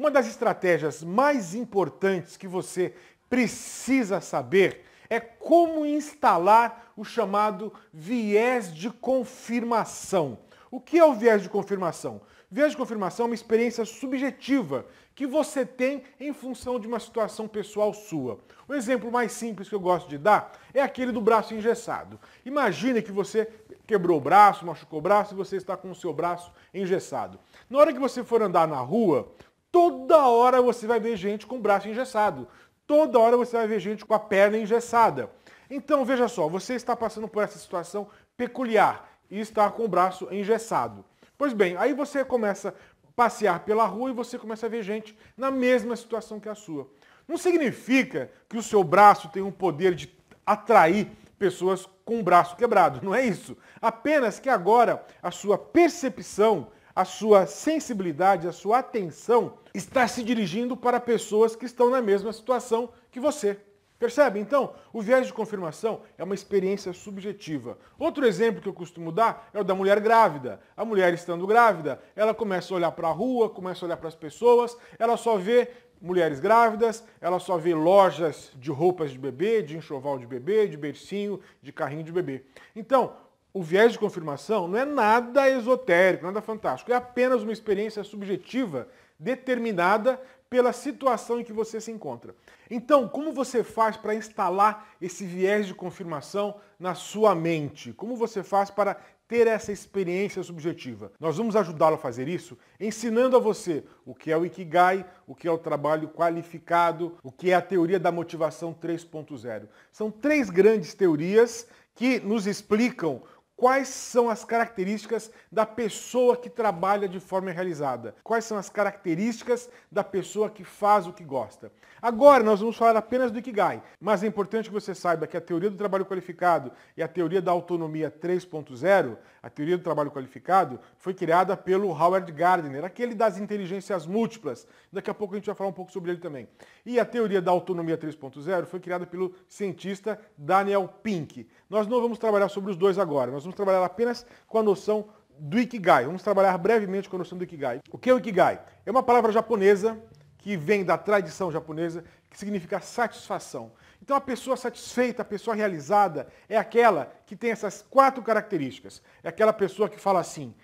Uma das estratégias mais importantes que você precisa saber é como instalar o chamado viés de confirmação. O que é o viés de confirmação? Viés de confirmação é uma experiência subjetiva que você tem em função de uma situação pessoal sua. O exemplo mais simples que eu gosto de dar é aquele do braço engessado. Imagine que você quebrou o braço, machucou o braço e você está com o seu braço engessado. Na hora que você for andar na rua, Toda hora você vai ver gente com o braço engessado. Toda hora você vai ver gente com a perna engessada. Então, veja só, você está passando por essa situação peculiar e está com o braço engessado. Pois bem, aí você começa a passear pela rua e você começa a ver gente na mesma situação que a sua. Não significa que o seu braço tem um poder de atrair pessoas com o braço quebrado, não é isso. Apenas que agora a sua percepção a sua sensibilidade, a sua atenção está se dirigindo para pessoas que estão na mesma situação que você. Percebe? Então, o viés de confirmação é uma experiência subjetiva. Outro exemplo que eu costumo dar é o da mulher grávida. A mulher estando grávida, ela começa a olhar para a rua, começa a olhar para as pessoas, ela só vê mulheres grávidas, ela só vê lojas de roupas de bebê, de enxoval de bebê, de bercinho, de carrinho de bebê. Então, o viés de confirmação não é nada esotérico, nada fantástico. É apenas uma experiência subjetiva determinada pela situação em que você se encontra. Então, como você faz para instalar esse viés de confirmação na sua mente? Como você faz para ter essa experiência subjetiva? Nós vamos ajudá-lo a fazer isso ensinando a você o que é o Ikigai, o que é o trabalho qualificado, o que é a teoria da motivação 3.0. São três grandes teorias que nos explicam quais são as características da pessoa que trabalha de forma realizada, quais são as características da pessoa que faz o que gosta. Agora nós vamos falar apenas do Ikigai, mas é importante que você saiba que a teoria do trabalho qualificado e a teoria da autonomia 3.0, a teoria do trabalho qualificado, foi criada pelo Howard Gardner, aquele das inteligências múltiplas. Daqui a pouco a gente vai falar um pouco sobre ele também. E a teoria da autonomia 3.0 foi criada pelo cientista Daniel Pink. Nós não vamos trabalhar sobre os dois agora, nós vamos vamos trabalhar apenas com a noção do Ikigai. Vamos trabalhar brevemente com a noção do Ikigai. O que é o Ikigai? É uma palavra japonesa que vem da tradição japonesa, que significa satisfação. Então, a pessoa satisfeita, a pessoa realizada, é aquela que tem essas quatro características. É aquela pessoa que fala assim: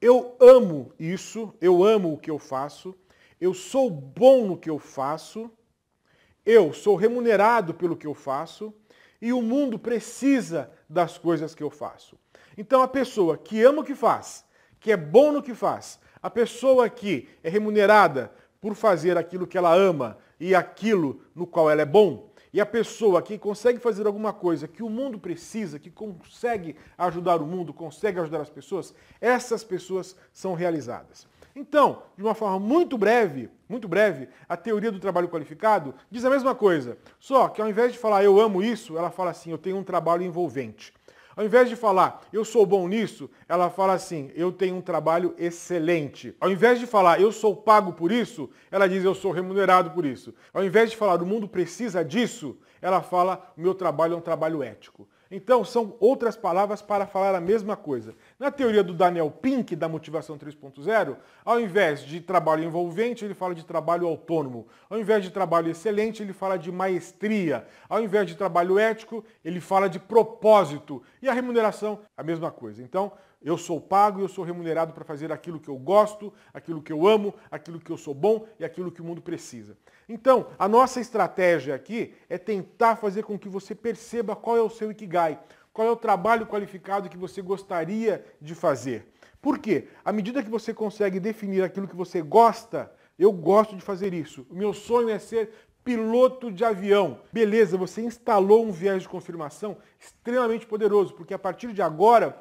eu amo isso, eu amo o que eu faço, eu sou bom no que eu faço, eu sou remunerado pelo que eu faço e o mundo precisa das coisas que eu faço. Então, a pessoa que ama o que faz, que é bom no que faz, a pessoa que é remunerada por fazer aquilo que ela ama e aquilo no qual ela é bom, e a pessoa que consegue fazer alguma coisa que o mundo precisa, que consegue ajudar o mundo, consegue ajudar as pessoas, essas pessoas são realizadas. Então, de uma forma muito breve, muito breve, a teoria do trabalho qualificado diz a mesma coisa. Só que ao invés de falar eu amo isso, ela fala assim, eu tenho um trabalho envolvente. Ao invés de falar eu sou bom nisso, ela fala assim, eu tenho um trabalho excelente. Ao invés de falar eu sou pago por isso, ela diz eu sou remunerado por isso. Ao invés de falar o mundo precisa disso, ela fala o meu trabalho é um trabalho ético. Então, são outras palavras para falar a mesma coisa. Na teoria do Daniel Pink, da motivação 3.0, ao invés de trabalho envolvente, ele fala de trabalho autônomo. Ao invés de trabalho excelente, ele fala de maestria. Ao invés de trabalho ético, ele fala de propósito. E a remuneração, a mesma coisa. Então, eu sou pago e eu sou remunerado para fazer aquilo que eu gosto, aquilo que eu amo, aquilo que eu sou bom e aquilo que o mundo precisa. Então, a nossa estratégia aqui é tentar fazer com que você perceba qual é o seu Ikigai, qual é o trabalho qualificado que você gostaria de fazer. Por quê? À medida que você consegue definir aquilo que você gosta, eu gosto de fazer isso. O meu sonho é ser piloto de avião. Beleza, você instalou um viés de confirmação extremamente poderoso, porque a partir de agora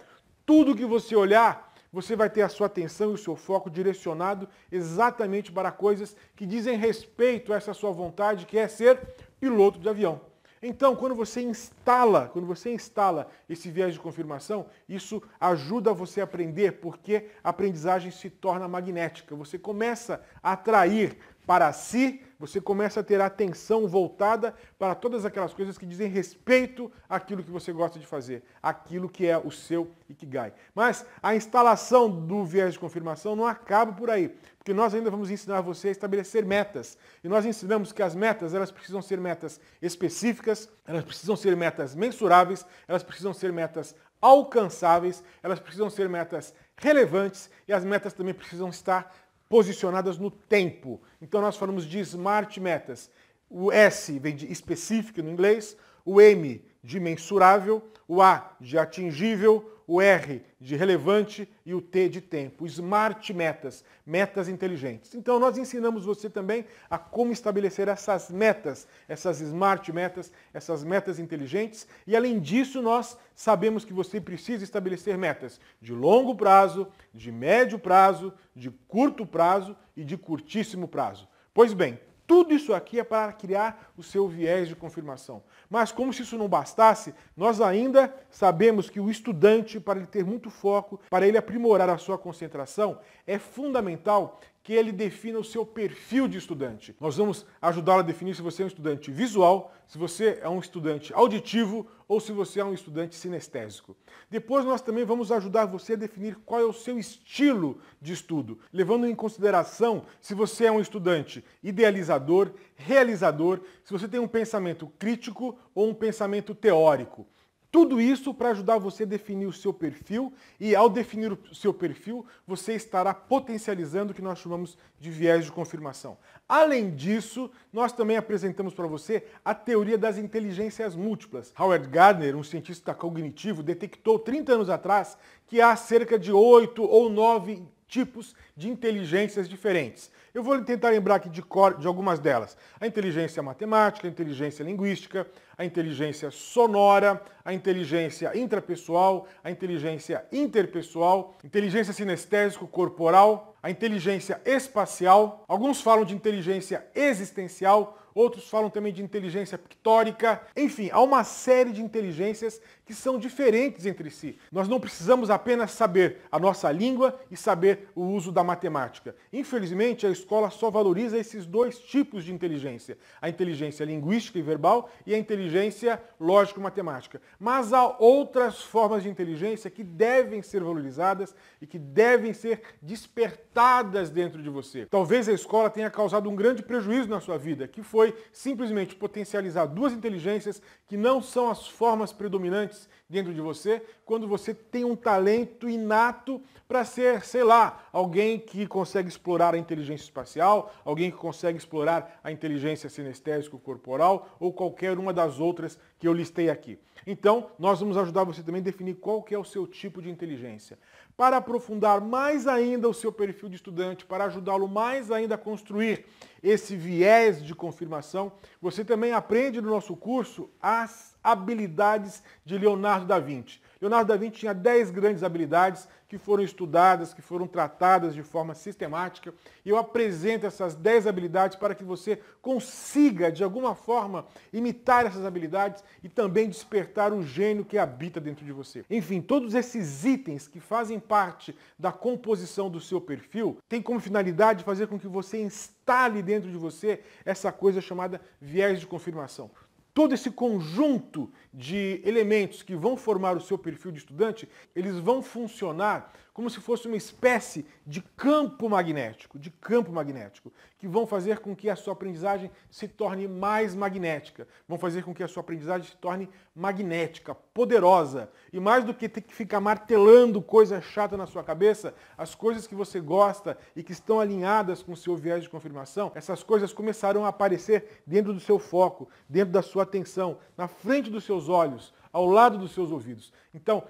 tudo que você olhar, você vai ter a sua atenção e o seu foco direcionado exatamente para coisas que dizem respeito a essa sua vontade, que é ser piloto de avião. Então, quando você instala, quando você instala esse viés de confirmação, isso ajuda você a aprender, porque a aprendizagem se torna magnética. Você começa a atrair para si, você começa a ter atenção voltada para todas aquelas coisas que dizem respeito àquilo que você gosta de fazer, aquilo que é o seu Ikigai. Mas a instalação do viés de confirmação não acaba por aí, porque nós ainda vamos ensinar você a estabelecer metas. E nós ensinamos que as metas, elas precisam ser metas específicas, elas precisam ser metas mensuráveis, elas precisam ser metas alcançáveis, elas precisam ser metas relevantes e as metas também precisam estar posicionadas no tempo. Então nós falamos de smart metas. O S vem de específico no inglês, o M de mensurável, o A de atingível, o R de relevante e o T de tempo. Smart metas, metas inteligentes. Então nós ensinamos você também a como estabelecer essas metas, essas smart metas, essas metas inteligentes. E além disso, nós sabemos que você precisa estabelecer metas de longo prazo, de médio prazo, de curto prazo e de curtíssimo prazo. Pois bem, tudo isso aqui é para criar o seu viés de confirmação. Mas como se isso não bastasse, nós ainda sabemos que o estudante, para ele ter muito foco, para ele aprimorar a sua concentração, é fundamental que ele defina o seu perfil de estudante. Nós vamos ajudá-lo a definir se você é um estudante visual, se você é um estudante auditivo ou se você é um estudante sinestésico. Depois nós também vamos ajudar você a definir qual é o seu estilo de estudo, levando em consideração se você é um estudante idealizador, realizador, se você tem um pensamento crítico ou um pensamento teórico. Tudo isso para ajudar você a definir o seu perfil e ao definir o seu perfil, você estará potencializando o que nós chamamos de viés de confirmação. Além disso, nós também apresentamos para você a teoria das inteligências múltiplas. Howard Gardner, um cientista cognitivo, detectou 30 anos atrás que há cerca de 8 ou 9 tipos de inteligências diferentes. Eu vou tentar lembrar aqui de, cor, de algumas delas. A inteligência matemática, a inteligência linguística, a inteligência sonora, a inteligência intrapessoal, a inteligência interpessoal, inteligência sinestésico-corporal, a inteligência espacial. Alguns falam de inteligência existencial, outros falam também de inteligência pictórica. Enfim, há uma série de inteligências que são diferentes entre si. Nós não precisamos apenas saber a nossa língua e saber o uso da matemática. Infelizmente, a escola só valoriza esses dois tipos de inteligência: a inteligência linguística e verbal e a inteligência lógico-matemática. Mas há outras formas de inteligência que devem ser valorizadas e que devem ser despertadas dentro de você. Talvez a escola tenha causado um grande prejuízo na sua vida, que foi foi simplesmente potencializar duas inteligências que não são as formas predominantes dentro de você, quando você tem um talento inato para ser, sei lá, alguém que consegue explorar a inteligência espacial, alguém que consegue explorar a inteligência sinestésico-corporal ou qualquer uma das outras que eu listei aqui. Então, nós vamos ajudar você também a definir qual que é o seu tipo de inteligência para aprofundar mais ainda o seu perfil de estudante, para ajudá-lo mais ainda a construir esse viés de confirmação, você também aprende no nosso curso as habilidades de Leonardo da Vinci. Leonardo da Vinci tinha 10 grandes habilidades que foram estudadas, que foram tratadas de forma sistemática, e eu apresento essas 10 habilidades para que você consiga, de alguma forma, imitar essas habilidades e também despertar o gênio que habita dentro de você. Enfim, todos esses itens que fazem parte da composição do seu perfil têm como finalidade fazer com que você instale dentro de você essa coisa chamada viés de confirmação todo esse conjunto de elementos que vão formar o seu perfil de estudante, eles vão funcionar como se fosse uma espécie de campo magnético, de campo magnético, que vão fazer com que a sua aprendizagem se torne mais magnética, vão fazer com que a sua aprendizagem se torne magnética, poderosa. E mais do que ter que ficar martelando coisa chata na sua cabeça, as coisas que você gosta e que estão alinhadas com o seu viés de confirmação, essas coisas começarão a aparecer dentro do seu foco, dentro da sua atenção, na frente dos seus olhos, ao lado dos seus ouvidos. Então,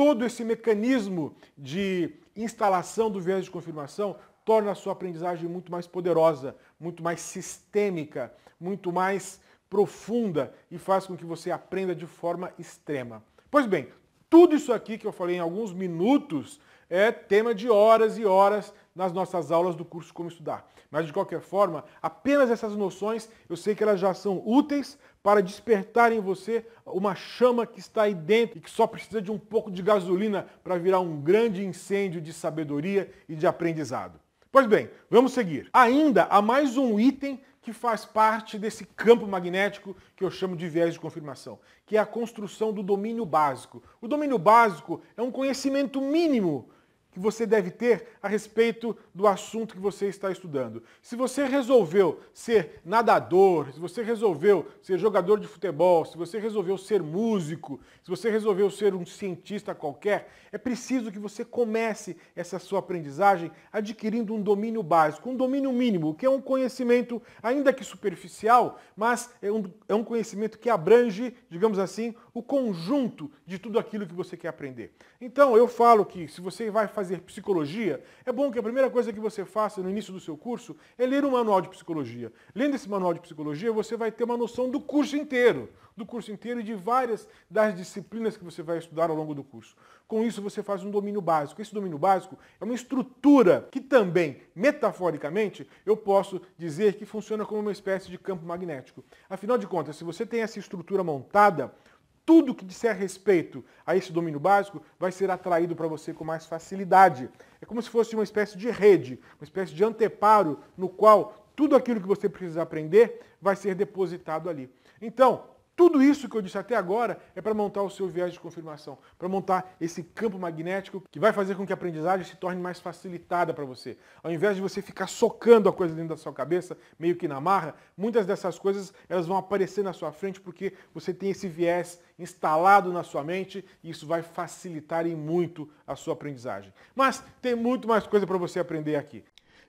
todo esse mecanismo de instalação do viés de confirmação torna a sua aprendizagem muito mais poderosa, muito mais sistêmica, muito mais profunda e faz com que você aprenda de forma extrema. Pois bem, tudo isso aqui que eu falei em alguns minutos é tema de horas e horas nas nossas aulas do curso Como Estudar. Mas de qualquer forma, apenas essas noções, eu sei que elas já são úteis para despertar em você uma chama que está aí dentro e que só precisa de um pouco de gasolina para virar um grande incêndio de sabedoria e de aprendizado. Pois bem, vamos seguir. Ainda há mais um item que faz parte desse campo magnético que eu chamo de viés de confirmação, que é a construção do domínio básico. O domínio básico é um conhecimento mínimo que você deve ter a respeito do assunto que você está estudando. Se você resolveu ser nadador, se você resolveu ser jogador de futebol, se você resolveu ser músico, se você resolveu ser um cientista qualquer, é preciso que você comece essa sua aprendizagem adquirindo um domínio básico, um domínio mínimo, que é um conhecimento, ainda que superficial, mas é um, é um conhecimento que abrange, digamos assim, o conjunto de tudo aquilo que você quer aprender. Então, eu falo que se você vai fazer psicologia, é bom que a primeira coisa que você faça no início do seu curso é ler um manual de psicologia. Lendo esse manual de psicologia, você vai ter uma noção do curso inteiro, do curso inteiro e de várias das disciplinas que você vai estudar ao longo do curso. Com isso, você faz um domínio básico. Esse domínio básico é uma estrutura que também, metaforicamente, eu posso dizer que funciona como uma espécie de campo magnético. Afinal de contas, se você tem essa estrutura montada, tudo que disser respeito a esse domínio básico vai ser atraído para você com mais facilidade. É como se fosse uma espécie de rede, uma espécie de anteparo no qual tudo aquilo que você precisa aprender vai ser depositado ali. Então, tudo isso que eu disse até agora é para montar o seu viés de confirmação, para montar esse campo magnético que vai fazer com que a aprendizagem se torne mais facilitada para você. Ao invés de você ficar socando a coisa dentro da sua cabeça, meio que na marra, muitas dessas coisas elas vão aparecer na sua frente porque você tem esse viés instalado na sua mente e isso vai facilitar em muito a sua aprendizagem. Mas tem muito mais coisa para você aprender aqui.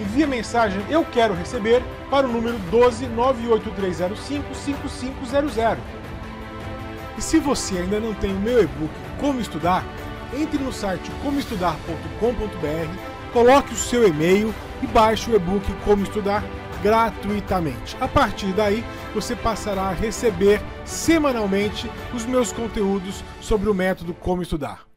envie a mensagem Eu Quero Receber para o número 12 5500. E se você ainda não tem o meu e-book Como Estudar, entre no site comoestudar.com.br, coloque o seu e-mail e baixe o e-book Como Estudar gratuitamente. A partir daí, você passará a receber semanalmente os meus conteúdos sobre o método Como Estudar.